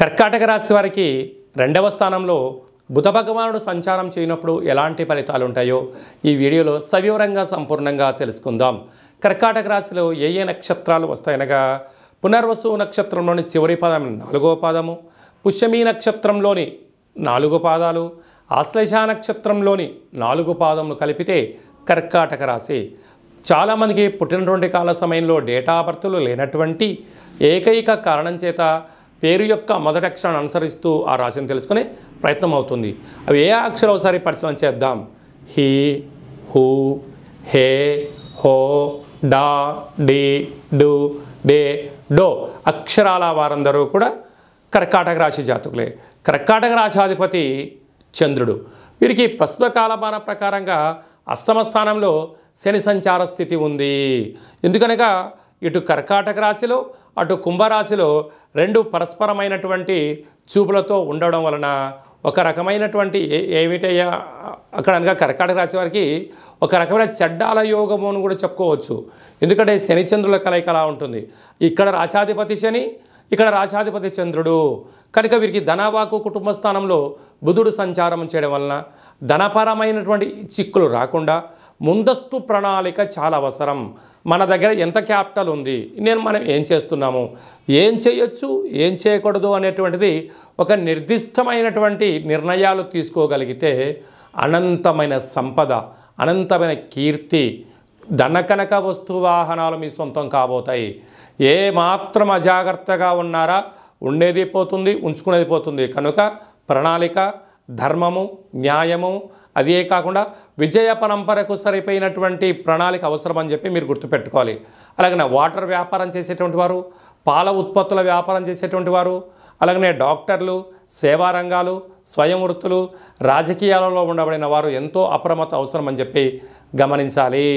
కర్కాటక రాశి వారికి రెండవ స్థానంలో బుధ భగవానుడు సంచారం చేయనప్పుడు ఎలాంటి ఫలితాలు ఉంటాయో ఈ వీడియోలో సవివరంగా సంపూర్ణంగా తెలుసుకుందాం కర్కాటక రాశిలో ఏ ఏ నక్షత్రాలు వస్తాయనగా పునర్వసు నక్షత్రంలోని చివరి పాదం నాలుగో పాదము పుష్యమీ నక్షత్రంలోని నాలుగు పాదాలు ఆశ్లేష నక్షత్రంలోని నాలుగు పాదములు కలిపితే కర్కాటక రాశి చాలామందికి పుట్టినటువంటి కాల సమయంలో డేటా బర్తులు లేనటువంటి ఏకైక కారణం చేత పేరు యొక్క మొదటి అక్షరాన్ని అనుసరిస్తూ ఆ రాశిని తెలుసుకునే ప్రయత్నం అవుతుంది అవి ఏ అక్షరం ఒకసారి పరిశ్రమ చేద్దాం హీ హూ హే హో డా డి డు డే డో అక్షరాల వారందరూ కూడా కర్కాటక రాశి జాతకులే కర్కాటక రాశాధిపతి చంద్రుడు వీరికి ప్రస్తుత కాలమాన ప్రకారంగా అష్టమ స్థానంలో శని సంచార స్థితి ఉంది ఎందుకనగా ఇటు కర్కాటక రాశిలో అటు కుంభరాశిలో రెండు పరస్పరమైనటువంటి చూపులతో ఉండడం వలన ఒక రకమైనటువంటి ఏమిటయ్యా అక్కడ అనగా కర్కాటక రాశి వారికి ఒక రకమైన చెడ్డాల యోగము అని కూడా చెప్పుకోవచ్చు ఎందుకంటే శనిచంద్రుల కలయిక అలా ఉంటుంది ఇక్కడ రాశాధిపతి శని ఇక్కడ రాశాధిపతి చంద్రుడు కనుక వీరికి ధనవాకు కుటుంబ స్థానంలో బుధుడు సంచారం చేయడం వలన ధనపరమైనటువంటి చిక్కులు రాకుండా ముందస్తు ప్రణాళిక చాలా అవసరం మన దగ్గర ఎంత క్యాపిటల్ ఉంది నేను మనం ఏం చేస్తున్నాము ఏం చేయొచ్చు ఏం చేయకూడదు అనేటువంటిది ఒక నిర్దిష్టమైనటువంటి నిర్ణయాలు తీసుకోగలిగితే అనంతమైన సంపద అనంతమైన కీర్తి ధనకనక వస్తు వాహనాలు మీ సొంతం కాబోతాయి ఏ మాత్రం అజాగ్రత్తగా ఉన్నారా ఉండేది పోతుంది ఉంచుకునేది పోతుంది కనుక ప్రణాళిక ధర్మము న్యాయము అదే కాకుండా విజయ పరంపరకు సరిపోయినటువంటి ప్రణాళిక అవసరం అని చెప్పి మీరు గుర్తుపెట్టుకోవాలి అలాగనే వాటర్ వ్యాపారం చేసేటువంటి వారు పాల ఉత్పత్తుల వ్యాపారం చేసేటువంటి వారు అలాగనే డాక్టర్లు సేవా రంగాలు స్వయం వృత్తులు రాజకీయాలలో ఉండబడిన వారు ఎంతో అప్రమత్త అవసరం అని చెప్పి గమనించాలి